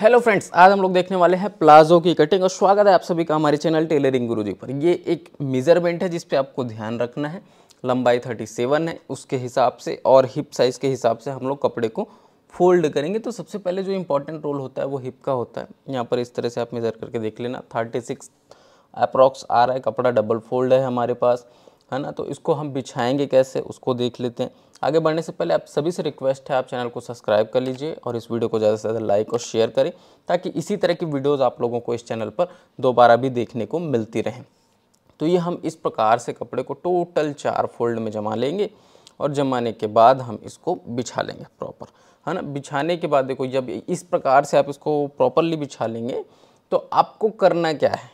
hello friends आज हम लोग देखने वाले हैं प्लाजो की कटिंग और स्वागत है आप सभी का हमारे चैनल टेलरिंग गुरुजी पर ये एक मेजरमेंट है जिस पे आपको ध्यान रखना है लंबाई 37 है उसके हिसाब से और हिप साइज़ के हिसाब से हम लोग कपड़े को फोल्ड करेंगे तो सबसे पहले जो इंपॉर्टेंट रोल होता है वो हिप का होता है यहाँ पर इस तरह से आप मेज़र करके देख लेना थर्टी सिक्स अप्रॉक्स आ रहा है कपड़ा डबल फोल्ड है हमारे पास है ना तो इसको हम बिछाएँगे कैसे उसको देख लेते हैं आगे बढ़ने से पहले आप सभी से रिक्वेस्ट है आप चैनल को सब्सक्राइब कर लीजिए और इस वीडियो को ज़्यादा से ज़्यादा लाइक और शेयर करें ताकि इसी तरह की वीडियोज़ आप लोगों को इस चैनल पर दोबारा भी देखने को मिलती रहें तो ये हम इस प्रकार से कपड़े को टोटल चार फोल्ड में जमा लेंगे और जमाने के बाद हम इसको बिछा लेंगे प्रॉपर है ना बिछाने के बाद देखो जब इस प्रकार से आप इसको प्रॉपरली बिछा लेंगे तो आपको करना क्या है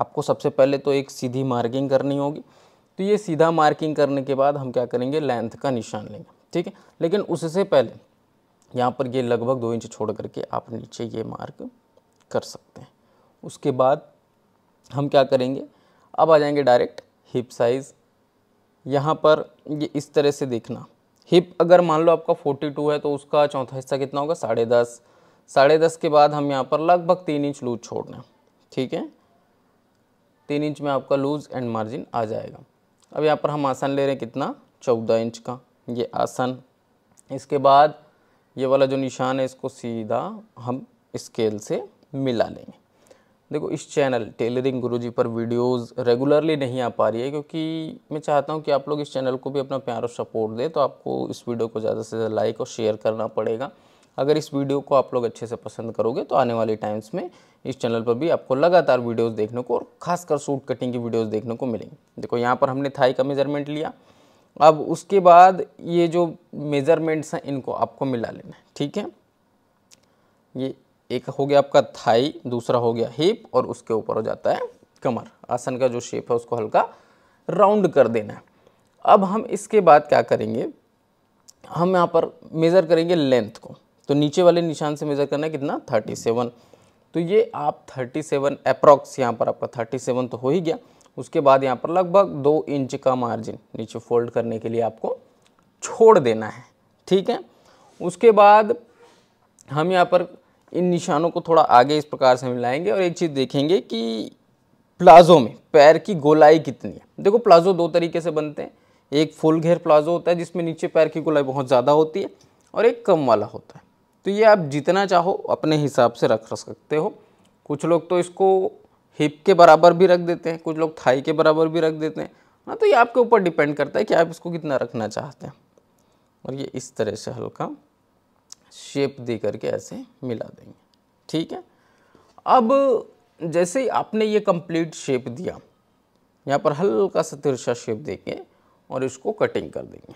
आपको सबसे पहले तो एक सीधी मार्किंग करनी होगी तो ये सीधा मार्किंग करने के बाद हम क्या करेंगे लेंथ का निशान लेंगे ठीक है लेकिन उससे पहले यहाँ पर ये लगभग दो इंच छोड़ करके आप नीचे ये मार्क कर सकते हैं उसके बाद हम क्या करेंगे अब आ जाएंगे डायरेक्ट हिप साइज़ यहाँ पर ये इस तरह से देखना हिप अगर मान लो आपका 42 है तो उसका चौथा हिस्सा कितना होगा साढ़े दस साढ़े दस के बाद हम यहाँ पर लगभग तीन इंच लूज छोड़ना ठीक है तीन इंच में आपका लूज एंड मार्जिन आ जाएगा अब यहाँ पर हम आसन ले रहे हैं कितना चौदह इंच का ये आसन इसके बाद ये वाला जो निशान है इसको सीधा हम स्केल से मिला लेंगे देखो इस चैनल टेलरिंग गुरुजी पर वीडियोस रेगुलरली नहीं आ पा रही है क्योंकि मैं चाहता हूँ कि आप लोग इस चैनल को भी अपना प्यार और सपोर्ट दें तो आपको इस वीडियो को ज़्यादा से ज़्यादा लाइक और शेयर करना पड़ेगा अगर इस वीडियो को आप लोग अच्छे से पसंद करोगे तो आने वाले टाइम्स में इस चैनल पर भी आपको लगातार वीडियोस देखने को और खासकर सूट कटिंग की वीडियोस देखने को मिलेंगे देखो यहाँ पर हमने थाई का मेज़रमेंट लिया अब उसके बाद ये जो मेज़रमेंट्स हैं इनको आपको मिला लेना है ठीक है ये एक हो गया आपका थाई दूसरा हो गया हिप और उसके ऊपर हो जाता है कमर आसन का जो शेप है उसको हल्का राउंड कर देना है अब हम इसके बाद क्या करेंगे हम यहाँ पर मेज़र करेंगे लेंथ को तो नीचे वाले निशान से मेज़र करना है कितना थर्टी सेवन तो ये आप थर्टी सेवन अप्रॉक्स यहाँ पर आपका थर्टी सेवन तो हो ही गया उसके बाद यहाँ पर लगभग दो इंच का मार्जिन नीचे फोल्ड करने के लिए आपको छोड़ देना है ठीक है उसके बाद हम यहाँ पर इन निशानों को थोड़ा आगे इस प्रकार से मिलाएंगे और एक चीज़ देखेंगे कि प्लाज़ो में पैर की गोलाई कितनी है देखो प्लाज़ो दो तरीके से बनते हैं एक फुल घेर प्लाज़ो होता है जिसमें नीचे पैर की गोलाई बहुत ज़्यादा होती है और एक कम वाला होता है तो ये आप जितना चाहो अपने हिसाब से रख सकते हो कुछ लोग तो इसको हिप के बराबर भी रख देते हैं कुछ लोग थाई के बराबर भी रख देते हैं ना हाँ, तो ये आपके ऊपर डिपेंड करता है कि आप इसको कितना रखना चाहते हैं और ये इस तरह से हल्का शेप दे करके ऐसे मिला देंगे ठीक है अब जैसे ही आपने ये कंप्लीट शेप दिया यहाँ पर हल्का सा तिरछा शेप देंगे और इसको कटिंग कर देंगे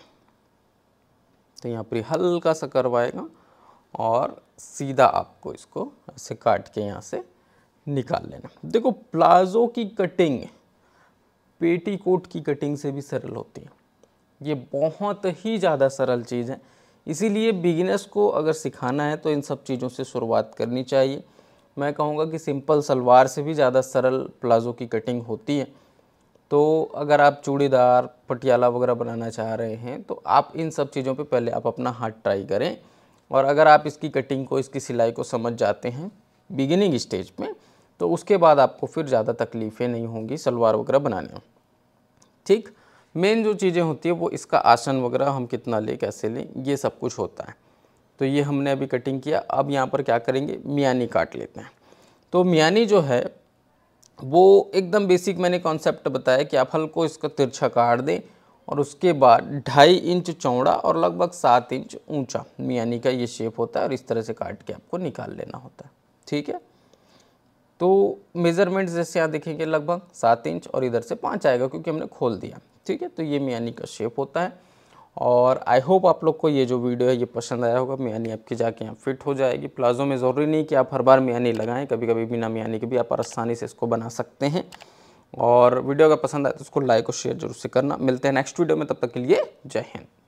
तो यहाँ पर हल्का सा करवाएगा और सीधा आपको इसको ऐसे काट के यहाँ से निकाल लेना देखो प्लाजो की कटिंग पेटी कोट की कटिंग से भी सरल होती है ये बहुत ही ज़्यादा सरल चीज़ है इसीलिए बिगिनर्स को अगर सिखाना है तो इन सब चीज़ों से शुरुआत करनी चाहिए मैं कहूँगा कि सिंपल सलवार से भी ज़्यादा सरल प्लाजो की कटिंग होती है तो अगर आप चूड़ीदार पटियाला वगैरह बनाना चाह रहे हैं तो आप इन सब चीज़ों पे पहले आप अपना हाथ ट्राई करें और अगर आप इसकी कटिंग को इसकी सिलाई को समझ जाते हैं बिगिनिंग स्टेज में तो उसके बाद आपको फिर ज़्यादा तकलीफ़ें नहीं होंगी सलवार वगैरह बनाने में ठीक मेन जो चीज़ें होती है वो इसका आसन वगैरह हम कितना लें कैसे लें ये सब कुछ होता है तो ये हमने अभी कटिंग किया अब यहाँ पर क्या करेंगे मियानी काट लेते हैं तो मियानी जो है वो एकदम बेसिक मैंने कॉन्सेप्ट बताया कि आप हल्को इसका तिरछा काट दें और उसके बाद ढाई इंच चौड़ा और लगभग सात इंच ऊंचा मियानी का ये शेप होता है और इस तरह से काट के आपको निकाल लेना होता है ठीक है तो मेज़रमेंट जैसे यहाँ देखेंगे लगभग सात इंच और इधर से पाँच आएगा क्योंकि हमने खोल दिया ठीक है तो ये मियानी का शेप होता है और आई होप आप लोग को ये जो वीडियो है ये पसंद आया होगा मियानी आपकी जाके यहाँ फिट हो जाएगी प्लाजो में ज़रूरी नहीं कि आप हर बार मियानी लगाएं कभी कभी बिना मियानी के भी आप आसानी से इसको बना सकते हैं और वीडियो अगर पसंद आए तो उसको लाइक और शेयर जरूर से करना मिलते हैं नेक्स्ट वीडियो में तब तक के लिए जय हिंद